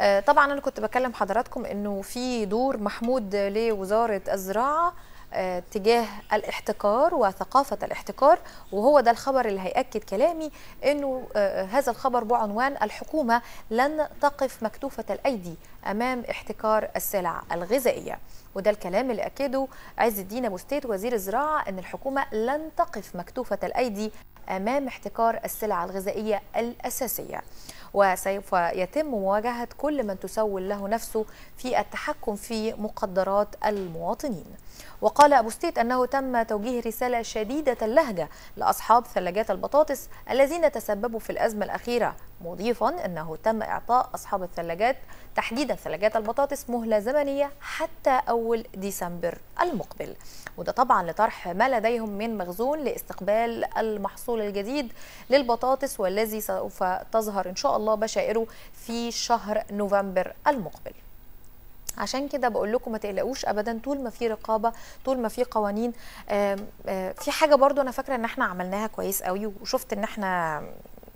آه، طبعا انا كنت بكلم حضراتكم انه في دور محمود لوزاره الزراعه آه، تجاه الاحتكار وثقافة الاحتكار وهو ده الخبر اللي هيأكد كلامي أنه آه، هذا الخبر بعنوان الحكومة لن تقف مكتوفة الأيدي أمام احتكار السلع الغذائية وده الكلام اللي أكده عز الدين أبو ستيت وزير الزراعة أن الحكومة لن تقف مكتوفة الأيدي أمام احتكار السلع الغذائية الأساسية وسوف يتم مواجهة كل من تسول له نفسه في التحكم في مقدرات المواطنين وقال أبو ستيت أنه تم توجيه رسالة شديدة اللهجة لأصحاب ثلاجات البطاطس الذين تسببوا في الأزمة الأخيرة مضيفا أنه تم إعطاء أصحاب الثلاجات تحديدا ثلاجات البطاطس مهلة زمنية حتى أول ديسمبر المقبل وده طبعا لطرح ما لديهم من مخزون لاستقبال المحصول الجديد للبطاطس والذي سوف تظهر إن شاء الله بشائره في شهر نوفمبر المقبل عشان كده بقول لكم ما تقلقوش ابدا طول ما في رقابه طول ما في قوانين في حاجه برضو انا فاكره ان احنا عملناها كويس قوي وشفت ان احنا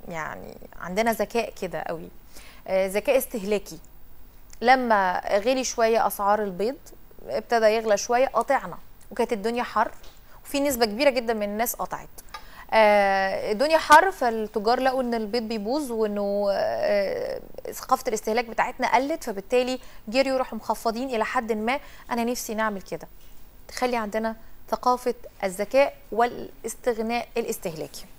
يعني عندنا ذكاء كده قوي آه، ذكاء استهلاكي لما غلي شويه اسعار البيض ابتدى يغلى شويه قطعنا وكانت الدنيا حر وفي نسبه كبيره جدا من الناس قطعت آه، الدنيا حر فالتجار لقوا ان البيض بيبوظ وانه آه، ثقافه الاستهلاك بتاعتنا قلت فبالتالي جريوا وراحوا مخفضين الى حد ما انا نفسي نعمل كده تخلي عندنا ثقافه الذكاء والاستغناء الاستهلاكي